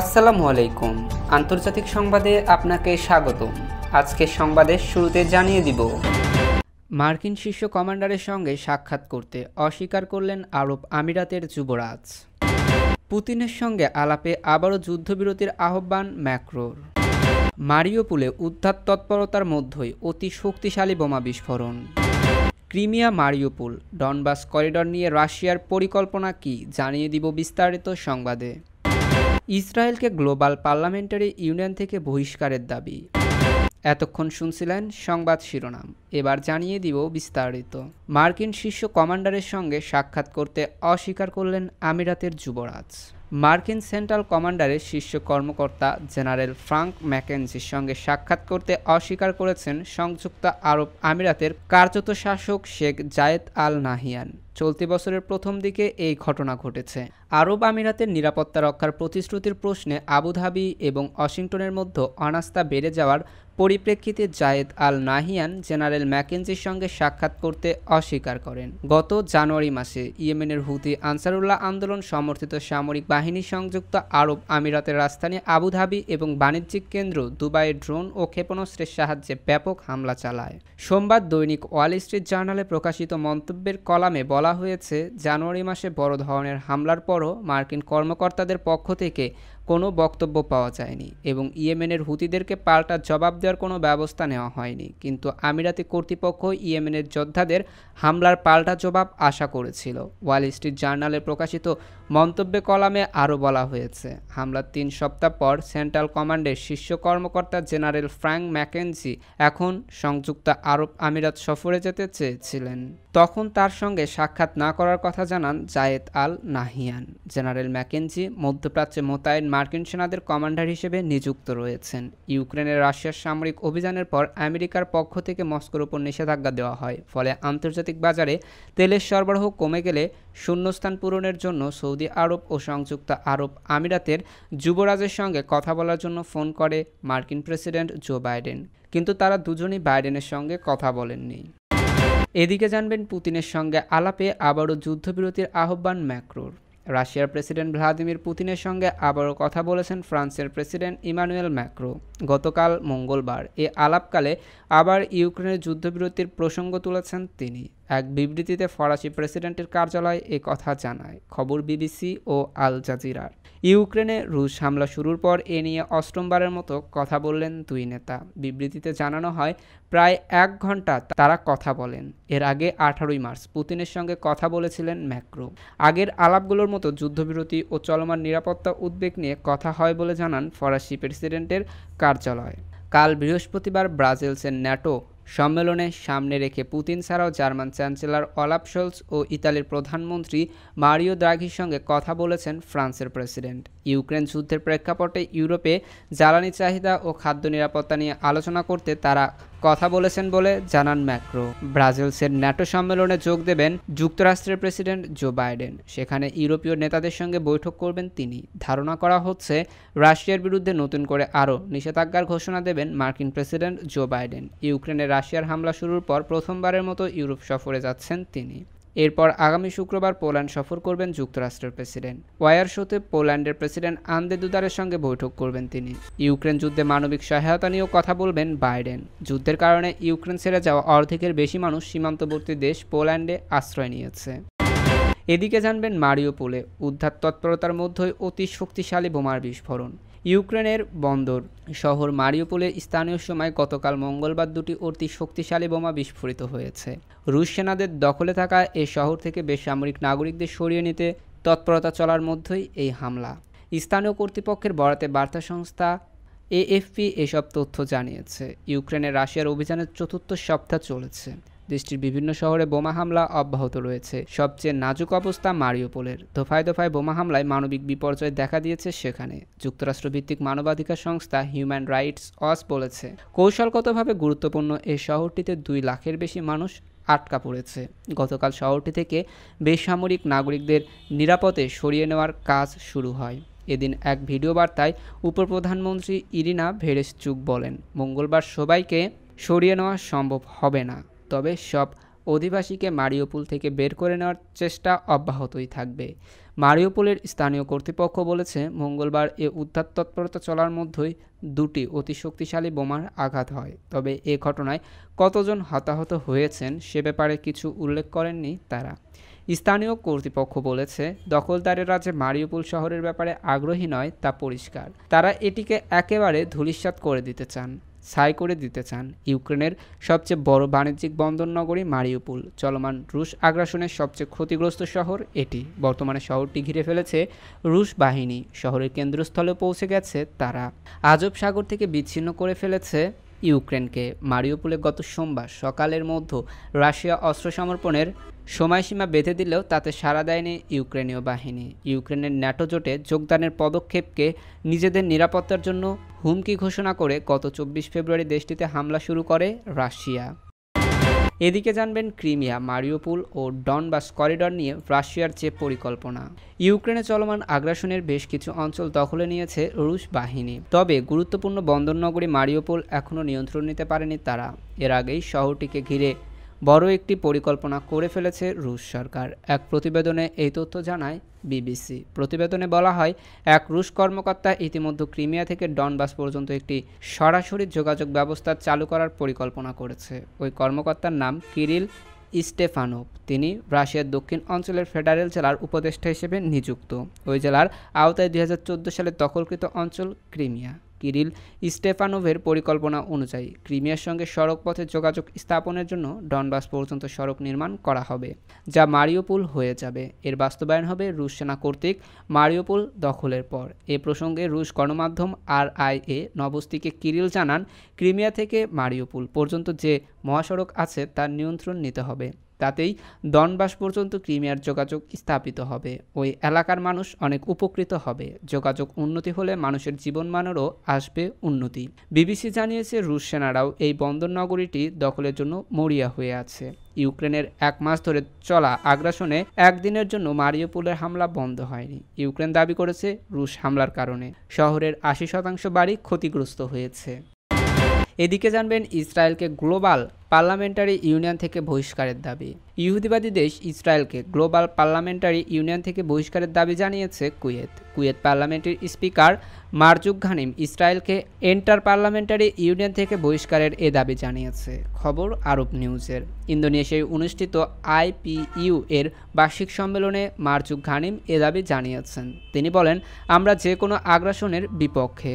আসসালামু আলাইকুম আন্তর্জাতিক সংবাদে আপনাকে স্বাগত আজকে সংবাদের শুরুতে জানিয়ে দিব মার্কিন শীর্ষ কমান্ডারের সঙ্গে সাক্ষাৎ করতে অস্বীকার করলেন আরব আমিরাতের যুবরাজ পুতিনের সঙ্গে আলাপে আবারও যুদ্ধবিরতির আহ্বান ম্যাক্রোর মারিওপুলে উদ্ধার তৎপরতার মধ্যেই অতি শক্তিশালী বোমা বিস্ফোরণ ক্রিমিয়া মারিওপুল ডনবাস করিডর নিয়ে রাশিয়ার পরিকল্পনা কি জানিয়ে দিব বিস্তারিত সংবাদে ইসরায়েলকে গ্লোবাল পার্লামেন্টারি ইউনিয়ন থেকে বহিষ্কারের দাবি এতক্ষণ শুনছিলেন সংবাদ শিরোনাম এবার জানিয়ে দিব বিস্তারিত মার্কিন শীর্ষ কমান্ডারের সঙ্গে সাক্ষাৎ করতে অস্বীকার করলেন আমিরাতের যুবরাজ মার্কিন সেন্ট্রাল কমান্ডারের শীর্ষ কর্মকর্তা জেনারেল ফ্রাঙ্ক ম্যাকেনজির সঙ্গে সাক্ষাৎ করতে অস্বীকার করেছেন সংযুক্ত আরব আমিরাতের কার্যত শাসক শেখ জায়েদ আল নাহিয়ান চলতি বছরের প্রথম দিকে এই ঘটনা ঘটেছে আরব আমিরাতের নিরাপত্তা রক্ষার প্রতিশ্রুতির প্রশ্নে আবুধাবি এবং ওয়াশিংটনের মধ্যে অনাস্থা বেড়ে যাওয়ার পরিপ্রেক্ষিতে জায়েদ আল নাহিয়ান জেনারেল ম্যাকেঞ্জির সঙ্গে সাক্ষাৎ করতে অস্বীকার করেন গত জানুয়ারি মাসে ইয়েমেনের হুতি আনসারুল্লাহ আন্দোলন সমর্থিত সামরিক বাহিনী সংযুক্ত আরব আমিরাতের রাজধানী আবুধাবি এবং বাণিজ্যিক কেন্দ্র দুবাইয়ের ড্রোন ও ক্ষেপণাস্ত্রের সাহায্যে ব্যাপক হামলা চালায় সোমবার দৈনিক ওয়াল স্ট্রিট জার্নালে প্রকাশিত মন্তব্যের কলামে বলা বলা হয়েছে জানুয়ারি মাসে বড় ধরনের হামলার পরও মার্কিন কর্মকর্তাদের পক্ষ থেকে কোনো বক্তব্য পাওয়া যায়নি এবং ইয়েমেনের হুতিদেরকে পাল্টা জবাব দেওয়ার কোনো ব্যবস্থা নেওয়া হয়নি কিন্তু আমিরাতি কর্তৃপক্ষ ইয়েমেনের যোদ্ধাদের হামলার পাল্টা জবাব আশা করেছিল ওয়াল স্ট্রিট জার্নালে প্রকাশিত মন্তব্যে কলামে আরও বলা হয়েছে হামলার তিন সপ্তাহ পর সেন্ট্রাল কমান্ডের শীর্ষ কর্মকর্তা জেনারেল ফ্র্যাঙ্ক ম্যাকেনজি এখন সংযুক্ত আরব আমিরাত সফরে যেতে চেয়েছিলেন তখন তার সঙ্গে সাক্ষাৎ না করার কথা জানান Zayed Al Nahyan General McKenzie মধ্যপ্রাচ্যে মোতায়েন মার্কিন সেনাদের কমান্ডার হিসেবে নিযুক্ত রয়েছেন ইউক্রেনের রাশিয়ার সামরিক অভিযানের পর আমেরিকার পক্ষ থেকে মস্কোর উপর নিষেধাজ্ঞা দেওয়া হয় ফলে আন্তর্জাতিক বাজারে তেলের সরবরাহ কমে গেলে শূন্যস্থান পূরণের জন্য সৌদি আরব ও সংযুক্ত আরব আমিরাতের যুবরাজের সঙ্গে কথা বলার জন্য ফোন করে মার্কিন প্রেসিডেন্ট জো বাইডেন কিন্তু তারা দুজনই বাইডেনের সঙ্গে কথা বলেননি এদিকে জানবেন পুতিনের সঙ্গে আলাপে আবারও যুদ্ধবিরতির আহ্বান ম্যাক্রোর রাশিয়ার প্রেসিডেন্ট ভ্লাদিমির পুতিনের সঙ্গে আবারও কথা বলেছেন ফ্রান্সের প্রেসিডেন্ট ইমানুয়েল ম্যাক্রো গতকাল মঙ্গলবার এ আলাপকালে আবার ইউক্রেনের যুদ্ধবিরতির প্রসঙ্গ তুলেছেন তিনি এক বিবৃতিতে ফরাসি প্রেসিডেন্টের কার্যালয় এ কথা জানায় খবর বিবিসি ও আল জাজিরার ইউক্রেনে রুশ হামলা শুরুর পর এ নিয়ে অষ্টমবারের মতো কথা বললেন দুই নেতা বিবৃতিতে জানানো হয় প্রায় এক ঘন্টা তারা কথা বলেন এর আগে আঠারোই মার্চ পুতিনের সঙ্গে কথা বলেছিলেন ম্যাক্রো আগের আলাপগুলোর মতো যুদ্ধবিরতি ও চলমান নিরাপত্তা উদ্বেগ নিয়ে কথা হয় বলে জানান ফরাসি প্রেসিডেন্টের কার্যালয় কাল বৃহস্পতিবার ব্রাজিলসের ন্যাটো সম্মেলনে সামনে রেখে পুতিন ছাড়াও জার্মান চ্যান্সেলর অলাপ শোলস ও ইতালির প্রধানমন্ত্রী মারিও দ্রাঘির সঙ্গে কথা বলেছেন ফ্রান্সের প্রেসিডেন্ট ইউক্রেন যুদ্ধের প্রেক্ষাপটে ইউরোপে জ্বালানি চাহিদা ও খাদ্য নিরাপত্তা নিয়ে আলোচনা করতে তারা কথা বলেছেন বলে জানান ম্যাক্রো ব্রাজিলসের ন্যাটো সম্মেলনে যোগ দেবেন যুক্তরাষ্ট্রের প্রেসিডেন্ট জো বাইডেন সেখানে ইউরোপীয় নেতাদের সঙ্গে বৈঠক করবেন তিনি ধারণা করা হচ্ছে রাশিয়ার বিরুদ্ধে নতুন করে আরও নিষেধাজ্ঞার ঘোষণা দেবেন মার্কিন প্রেসিডেন্ট জো বাইডেন ইউক্রেনে রাশিয়ার হামলা শুরুর পর প্রথমবারের মতো ইউরোপ সফরে যাচ্ছেন তিনি এরপর আগামী শুক্রবার পোল্যান্ড সফর করবেন যুক্তরাষ্ট্রের প্রেসিডেন্ট ওয়ার শোতে পোল্যান্ডের প্রেসিডেন্ট আন্দে দুদারের সঙ্গে বৈঠক করবেন তিনি ইউক্রেন যুদ্ধে মানবিক সহায়তা নিয়েও কথা বলবেন বাইডেন যুদ্ধের কারণে ইউক্রেন ছেড়ে যাওয়া অর্ধেকের বেশি মানুষ সীমান্তবর্তী দেশ পোল্যান্ডে আশ্রয় নিয়েছে এদিকে জানবেন মারিও পোলে উদ্ধার তৎপরতার মধ্যেই অতি শক্তিশালী বোমার বিস্ফোরণ ইউক্রেনের বন্দর শহর মারিওপোলে স্থানীয় সময় গতকাল মঙ্গলবার দুটি অতি শক্তিশালী বোমা বিস্ফোরিত হয়েছে রুশ সেনাদের দখলে থাকা এ শহর থেকে বেসামরিক নাগরিকদের সরিয়ে নিতে তৎপরতা চলার মধ্যেই এই হামলা স্থানীয় কর্তৃপক্ষের বরাতে বার্তা সংস্থা এএফপি এসব তথ্য জানিয়েছে ইউক্রেনে রাশিয়ার অভিযানের চতুর্থ সপ্তাহ চলেছে দেশটির বিভিন্ন শহরে বোমা হামলা অব্যাহত রয়েছে সবচেয়ে নাজুক অবস্থা মারিওপোলের দফায় দফায় বোমা হামলায় মানবিক বিপর্যয় দেখা দিয়েছে সেখানে যুক্তরাষ্ট্রভিত্তিক মানবাধিকার সংস্থা হিউম্যান রাইটস অস বলেছে কৌশলগতভাবে গুরুত্বপূর্ণ এই শহরটিতে দুই লাখের বেশি মানুষ আটকা পড়েছে গতকাল শহরটি থেকে বেসামরিক নাগরিকদের নিরাপদে সরিয়ে নেওয়ার কাজ শুরু হয় এদিন এক ভিডিও বার্তায় উপপ্রধানমন্ত্রী ইরিনা ভেরেস চুক বলেন মঙ্গলবার সবাইকে সরিয়ে নেওয়া সম্ভব হবে না তবে সব অধিবাসীকে মারিওপুল থেকে বের করে নেওয়ার চেষ্টা অব্যাহতই থাকবে মারিওপুলের স্থানীয় কর্তৃপক্ষ বলেছে মঙ্গলবার এ উদ্ধার তৎপরতা চলার মধ্যেই দুটি অতি শক্তিশালী বোমার আঘাত হয় তবে এ ঘটনায় কতজন হতাহত হয়েছেন সে ব্যাপারে কিছু উল্লেখ করেননি তারা স্থানীয় কর্তৃপক্ষ বলেছে দখলদারেরা যে মারিওপুল শহরের ব্যাপারে আগ্রহী নয় তা পরিষ্কার তারা এটিকে একেবারে ধূলিসাৎ করে দিতে চান ছাই করে দিতে চান ইউক্রেনের সবচেয়ে বড় বাণিজ্যিক বন্দর নগরী মারিউপুল চলমান রুশ আগ্রাসনের সবচেয়ে ক্ষতিগ্রস্ত শহর এটি বর্তমানে শহরটি ঘিরে ফেলেছে রুশ বাহিনী শহরের কেন্দ্রস্থলে পৌঁছে গেছে তারা আজব সাগর থেকে বিচ্ছিন্ন করে ফেলেছে ইউক্রেনকে মারিওপুলে গত সোমবার সকালের মধ্যে রাশিয়া অস্ত্র সমর্পণের সময়সীমা বেঁধে দিলেও তাতে সাড়া দেয়নি ইউক্রেনীয় বাহিনী ইউক্রেনের ন্যাটো জোটে যোগদানের পদক্ষেপকে নিজেদের নিরাপত্তার জন্য হুমকি ঘোষণা করে গত চব্বিশ ফেব্রুয়ারি দেশটিতে হামলা শুরু করে রাশিয়া এদিকে জানবেন ক্রিমিয়া মারিওপুল ও ডনবাস করিডর নিয়ে রাশিয়ার যে পরিকল্পনা ইউক্রেনে চলমান আগ্রাসনের বেশ কিছু অঞ্চল দখলে নিয়েছে রুশ বাহিনী তবে গুরুত্বপূর্ণ বন্দরনগরী মারিওপুল এখনও নিয়ন্ত্রণ নিতে পারেনি তারা এর আগেই শহরটিকে ঘিরে বড় একটি পরিকল্পনা করে ফেলেছে রুশ সরকার এক প্রতিবেদনে এই তথ্য জানায় বিবিসি প্রতিবেদনে বলা হয় এক রুশ কর্মকর্তা ইতিমধ্যে ক্রিমিয়া থেকে ডনবাস পর্যন্ত একটি সরাসরি যোগাযোগ ব্যবস্থা চালু করার পরিকল্পনা করেছে ওই কর্মকর্তার নাম কিরিল ইস্টেফানোপ তিনি রাশিয়ার দক্ষিণ অঞ্চলের ফেডারেল জেলার উপদেষ্টা হিসেবে নিযুক্ত ওই জেলার আওতায় দুই সালে দখলকৃত অঞ্চল ক্রিমিয়া কিরিল স্টেফানোভের পরিকল্পনা অনুযায়ী ক্রিমিয়ার সঙ্গে সড়ক পথে যোগাযোগ স্থাপনের জন্য ডনবাস পর্যন্ত সড়ক নির্মাণ করা হবে যা মারিওপুল হয়ে যাবে এর বাস্তবায়ন হবে রুশ সেনা কর্তৃক মারিওপুল দখলের পর এ প্রসঙ্গে রুশ গণমাধ্যম আর আই এ নবস্তিকে কিরিল জানান ক্রিমিয়া থেকে মারিওপুল পর্যন্ত যে মহাসড়ক আছে তার নিয়ন্ত্রণ নিতে হবে তাতেই দনবাস পর্যন্ত ক্রিমিয়ার যোগাযোগ স্থাপিত হবে ওই এলাকার মানুষ অনেক উপকৃত হবে যোগাযোগ উন্নতি হলে মানুষের জীবনমানেরও আসবে উন্নতি বিবিসি জানিয়েছে রুশ সেনারাও এই বন্দর নগরীটি দখলের জন্য মরিয়া হয়ে আছে ইউক্রেনের এক মাস ধরে চলা আগ্রাসনে একদিনের জন্য মারিওপুলের হামলা বন্ধ হয়নি ইউক্রেন দাবি করেছে রুশ হামলার কারণে শহরের আশি শতাংশ বাড়ি ক্ষতিগ্রস্ত হয়েছে এদিকে জানবেন ইসরায়েলকে গ্লোবাল পার্লামেন্টারি ইউনিয়ন থেকে বহিষ্কারের দাবি ইহুদিবাদী দেশ ইসরায়েলকে গ্লোবাল পার্লামেন্টারি ইউনিয়ন থেকে বহিষ্কারের দাবি জানিয়েছে কুয়েত কুয়েত পার্লামেন্টের স্পিকার মারজুক ঘানিম ইসরায়েলকে এন্টার পার্লামেন্টারি ইউনিয়ন থেকে বহিষ্কারের এ দাবি জানিয়েছে খবর আরব নিউজের ইন্দোনেশিয়ায় অনুষ্ঠিত আইপিইউ এর বার্ষিক সম্মেলনে মারজুক ঘানিম এ দাবি জানিয়েছেন তিনি বলেন আমরা যে কোনো আগ্রাসনের বিপক্ষে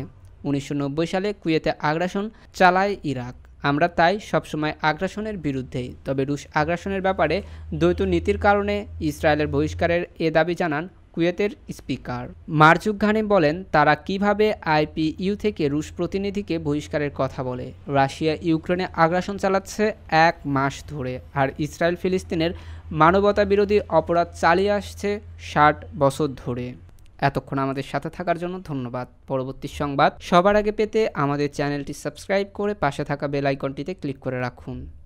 উনিশশো সালে কুয়েতে আগ্রাসন চালায় ইরাক আমরা তাই সবসময় আগ্রাসনের বিরুদ্ধেই তবে রুশ আগ্রাসনের ব্যাপারে দ্বৈত নীতির কারণে ইসরায়েলের বহিষ্কারের এ দাবি জানান কুয়েতের স্পিকার মারজুক ঘানি বলেন তারা কিভাবে আইপিইউ থেকে রুশ প্রতিনিধিকে বহিষ্কারের কথা বলে রাশিয়া ইউক্রেনে আগ্রাসন চালাচ্ছে এক মাস ধরে আর ইসরায়েল ফিলিস্তিনের মানবতা বিরোধী অপরাধ চালিয়ে আসছে ষাট বছর ধরে এতক্ষণ আমাদের সাথে থাকার জন্য ধন্যবাদ পরবর্তী সংবাদ সবার আগে পেতে আমাদের চ্যানেলটি সাবস্ক্রাইব করে পাশে থাকা বেল আইকনটিতে ক্লিক করে রাখুন